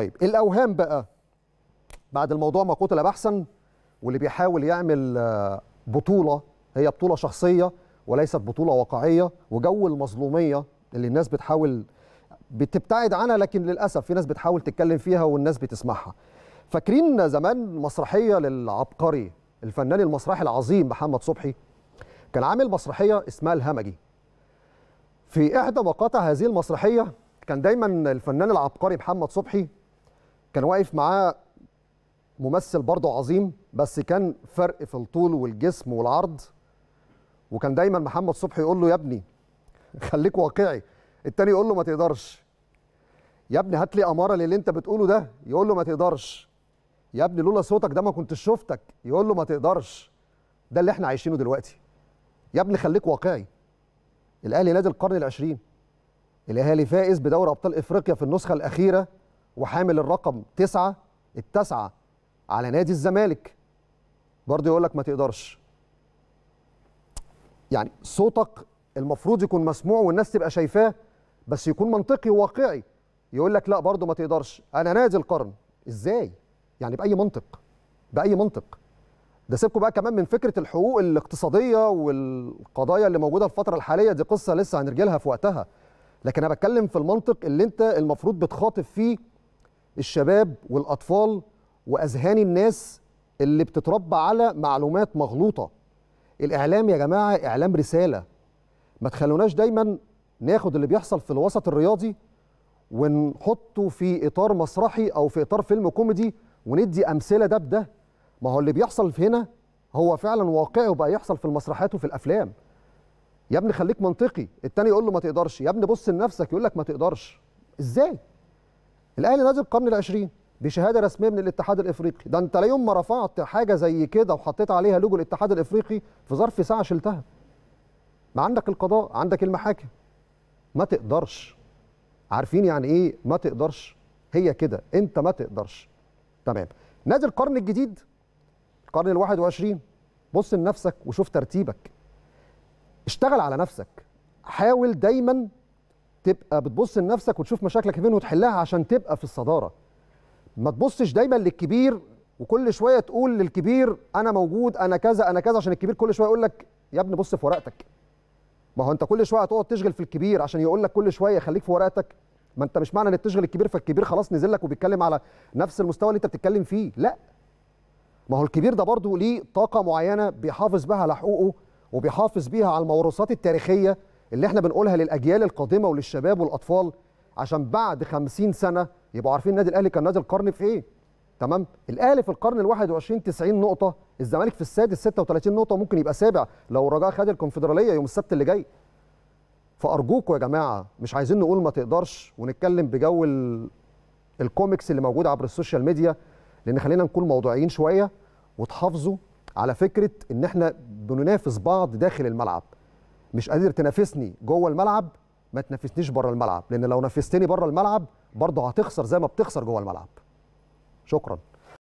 طيب الاوهام بقى بعد الموضوع ما قتل بحثا واللي بيحاول يعمل آه، بطوله هي بطوله شخصيه وليست بطوله واقعيه وجو المظلوميه اللي الناس بتحاول بتبتعد عنها لكن للاسف في ناس بتحاول تتكلم فيها والناس بتسمعها فاكرين زمان مسرحيه للعبقري الفنان المسرحي العظيم محمد صبحي كان عامل مسرحيه اسمها الهمجي في احدى مقاطع هذه المسرحيه كان دايما الفنان العبقري محمد صبحي كان واقف معاه ممثل برضه عظيم بس كان فرق في الطول والجسم والعرض وكان دايما محمد صبحي يقول له يا ابني خليك واقعي التاني يقول له ما تقدرش يا ابني هات لي اماره للي انت بتقوله ده يقول له ما تقدرش يا ابني لولا صوتك ده ما كنتش شفتك يقول له ما تقدرش ده اللي احنا عايشينه دلوقتي يا ابني خليك واقعي الاهلي نادي القرن العشرين الاهلي فائز بدوري ابطال افريقيا في النسخه الاخيره وحامل الرقم تسعة التسعة على نادي الزمالك برضه يقول لك ما تقدرش يعني صوتك المفروض يكون مسموع والناس تبقى شايفاه بس يكون منطقي وواقعي يقول لك لا برضه ما تقدرش انا نادي القرن ازاي يعني باي منطق باي منطق ده سيبكم بقى كمان من فكره الحقوق الاقتصاديه والقضايا اللي موجوده في الفتره الحاليه دي قصه لسه هنرجلها لها في وقتها لكن انا بتكلم في المنطق اللي انت المفروض بتخاطب فيه الشباب والاطفال واذهان الناس اللي بتتربى على معلومات مغلوطه الاعلام يا جماعه اعلام رساله ما تخلوناش دايما ناخد اللي بيحصل في الوسط الرياضي ونحطه في اطار مسرحي او في اطار فيلم كوميدي وندي امثله ده بده ما هو اللي بيحصل في هنا هو فعلا واقعي وبقى يحصل في المسرحات وفي الافلام يا ابني خليك منطقي التاني يقول له ما تقدرش يا ابني بص لنفسك يقول لك ما تقدرش ازاي الاهلي نازل القرن العشرين بشهاده رسميه من الاتحاد الافريقي ده انت لا يوم ما رفعت حاجه زي كده وحطيت عليها لوجو الاتحاد الافريقي في ظرف ساعه شلتها ما عندك القضاء عندك المحاكم ما تقدرش عارفين يعني ايه ما تقدرش هي كده انت ما تقدرش تمام نادي القرن الجديد القرن الواحد 21 بص لنفسك وشوف ترتيبك اشتغل على نفسك حاول دايما تبقى بتبص لنفسك وتشوف مشاكلك فين وتحلها عشان تبقى في الصداره ما تبصش دايما للكبير وكل شويه تقول للكبير انا موجود انا كذا انا كذا عشان الكبير كل شويه يقول لك يا ابني بص في ورقتك ما هو انت كل شويه هتقعد تشغل في الكبير عشان يقول لك كل شويه خليك في ورقتك ما انت مش معنى ان تشغل الكبير فالكبير خلاص نزل لك وبيتكلم على نفس المستوى اللي انت بتتكلم فيه لا ما هو الكبير ده برضه ليه طاقه معينه بيحافظ بها على حقوقه وبيحافظ بيها على الموروثات التاريخيه اللي احنا بنقولها للاجيال القادمه وللشباب والاطفال عشان بعد 50 سنه يبقوا عارفين النادي الاهلي كان نادي القرن في ايه تمام الاهلي في القرن ال21 90 نقطه الزمالك في السادس 36 نقطه ممكن يبقى سابع لو الرجاء خد الكونفدراليه يوم السبت اللي جاي فارجوكم يا جماعه مش عايزين نقول ما تقدرش ونتكلم بجو الكوميكس اللي موجود عبر السوشيال ميديا لان خلينا نكون موضوعيين شويه وتحافظوا على فكره ان احنا بننافس بعض داخل الملعب مش قادر تنافسني جوه الملعب ما تنافسنيش بره الملعب لان لو نافستني بره الملعب برضه هتخسر زي ما بتخسر جوه الملعب شكرا